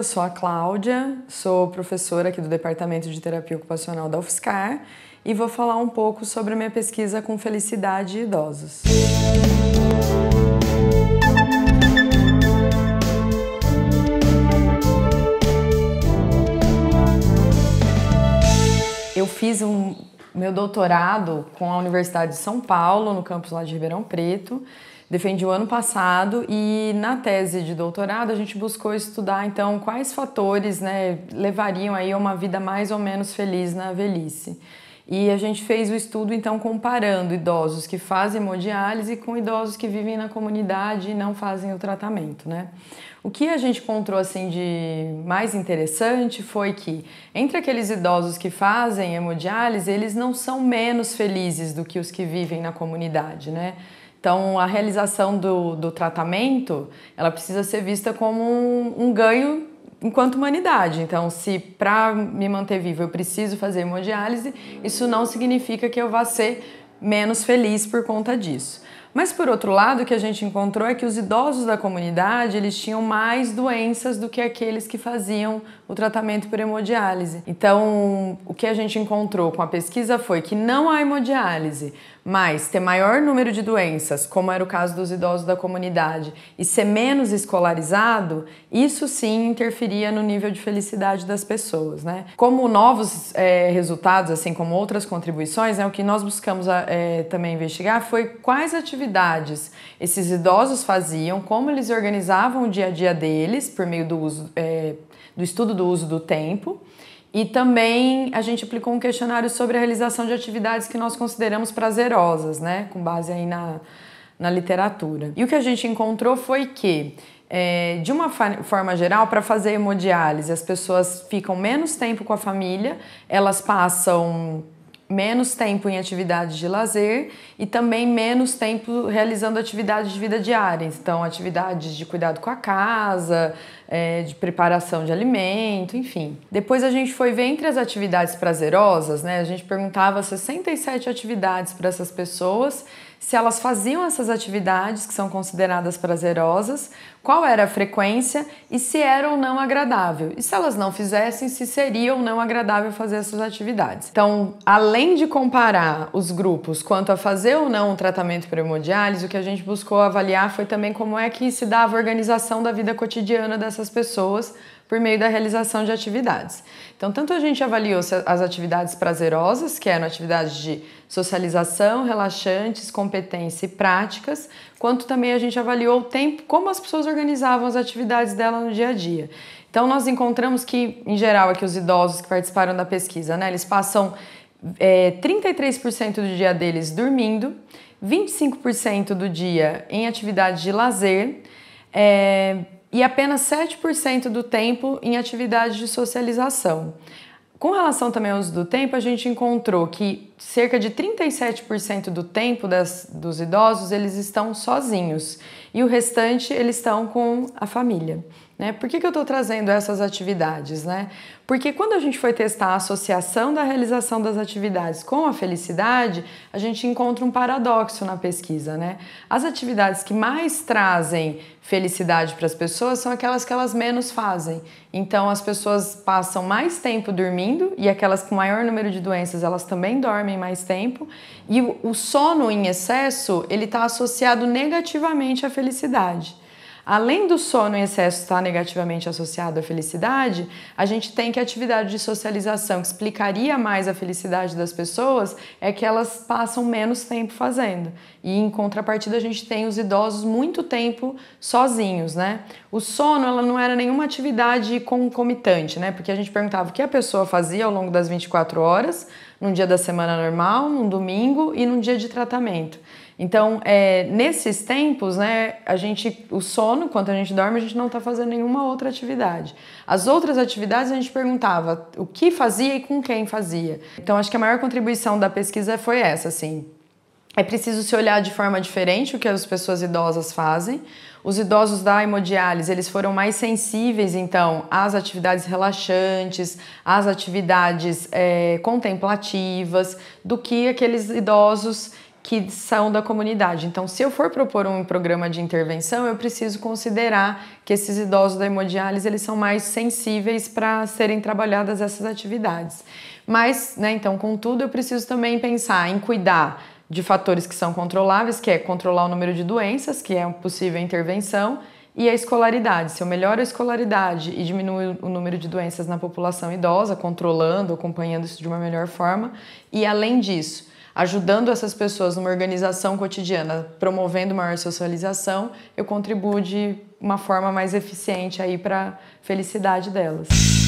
Eu sou a Cláudia, sou professora aqui do Departamento de Terapia Ocupacional da UFSCar e vou falar um pouco sobre a minha pesquisa com felicidade e idosos. Eu fiz um, meu doutorado com a Universidade de São Paulo, no campus lá de Ribeirão Preto, defendi o ano passado e na tese de doutorado a gente buscou estudar então quais fatores né, levariam aí a uma vida mais ou menos feliz na velhice. E a gente fez o estudo então comparando idosos que fazem hemodiálise com idosos que vivem na comunidade e não fazem o tratamento, né? O que a gente encontrou assim de mais interessante foi que entre aqueles idosos que fazem hemodiálise, eles não são menos felizes do que os que vivem na comunidade, né? Então, a realização do, do tratamento, ela precisa ser vista como um, um ganho enquanto humanidade. Então, se para me manter vivo eu preciso fazer hemodiálise, isso não significa que eu vá ser menos feliz por conta disso. Mas por outro lado, o que a gente encontrou é que os idosos da comunidade, eles tinham mais doenças do que aqueles que faziam o tratamento por hemodiálise. Então, o que a gente encontrou com a pesquisa foi que não há hemodiálise, mas ter maior número de doenças, como era o caso dos idosos da comunidade, e ser menos escolarizado, isso sim interferia no nível de felicidade das pessoas, né? Como novos é, resultados, assim como outras contribuições, né, o que nós buscamos é, também investigar foi quais atividades atividades esses idosos faziam, como eles organizavam o dia a dia deles por meio do, uso, é, do estudo do uso do tempo. E também a gente aplicou um questionário sobre a realização de atividades que nós consideramos prazerosas, né? Com base aí na, na literatura. E o que a gente encontrou foi que, é, de uma forma geral, para fazer hemodiálise, as pessoas ficam menos tempo com a família, elas passam menos tempo em atividades de lazer e também menos tempo realizando atividades de vida diária. Então, atividades de cuidado com a casa, é, de preparação de alimento, enfim. Depois a gente foi ver entre as atividades prazerosas, né? A gente perguntava 67 atividades para essas pessoas se elas faziam essas atividades que são consideradas prazerosas, qual era a frequência e se era ou não agradável. E se elas não fizessem, se seria ou não agradável fazer essas atividades. Então, além de comparar os grupos quanto a fazer ou não o tratamento para hemodiálise, o que a gente buscou avaliar foi também como é que se dava a organização da vida cotidiana dessas pessoas por meio da realização de atividades. Então, tanto a gente avaliou as atividades prazerosas, que eram atividades de socialização, relaxantes, competência e práticas, quanto também a gente avaliou o tempo, como as pessoas organizavam as atividades dela no dia a dia. Então, nós encontramos que, em geral, aqui é os idosos que participaram da pesquisa, né, eles passam é, 33% do dia deles dormindo, 25% do dia em atividade de lazer, é, e apenas 7% do tempo em atividades de socialização. Com relação também ao uso do tempo, a gente encontrou que cerca de 37% do tempo das, dos idosos eles estão sozinhos e o restante eles estão com a família. Né? Por que, que eu estou trazendo essas atividades? Né? Porque quando a gente foi testar a associação da realização das atividades com a felicidade, a gente encontra um paradoxo na pesquisa. Né? As atividades que mais trazem felicidade para as pessoas são aquelas que elas menos fazem. Então as pessoas passam mais tempo dormindo e aquelas com maior número de doenças elas também dormem mais tempo. E o sono em excesso ele está associado negativamente à felicidade felicidade. Além do sono em excesso estar negativamente associado à felicidade, a gente tem que a atividade de socialização que explicaria mais a felicidade das pessoas é que elas passam menos tempo fazendo. E em contrapartida a gente tem os idosos muito tempo sozinhos, né? O sono ela não era nenhuma atividade concomitante, né? Porque a gente perguntava o que a pessoa fazia ao longo das 24 horas, num dia da semana normal, num domingo e num dia de tratamento. Então, é, nesses tempos, né, a gente, o sono, enquanto a gente dorme, a gente não está fazendo nenhuma outra atividade. As outras atividades a gente perguntava o que fazia e com quem fazia. Então, acho que a maior contribuição da pesquisa foi essa, assim, é preciso se olhar de forma diferente o que as pessoas idosas fazem. Os idosos da hemodiálise, eles foram mais sensíveis, então, às atividades relaxantes, às atividades é, contemplativas, do que aqueles idosos que são da comunidade. Então, se eu for propor um programa de intervenção, eu preciso considerar que esses idosos da hemodiálise, eles são mais sensíveis para serem trabalhadas essas atividades. Mas, né, então, contudo, eu preciso também pensar em cuidar de fatores que são controláveis, que é controlar o número de doenças, que é uma possível intervenção, e a escolaridade. Se eu melhoro a escolaridade e diminuo o número de doenças na população idosa, controlando, acompanhando isso de uma melhor forma, e além disso, ajudando essas pessoas numa organização cotidiana, promovendo maior socialização, eu contribuo de uma forma mais eficiente aí para a felicidade delas.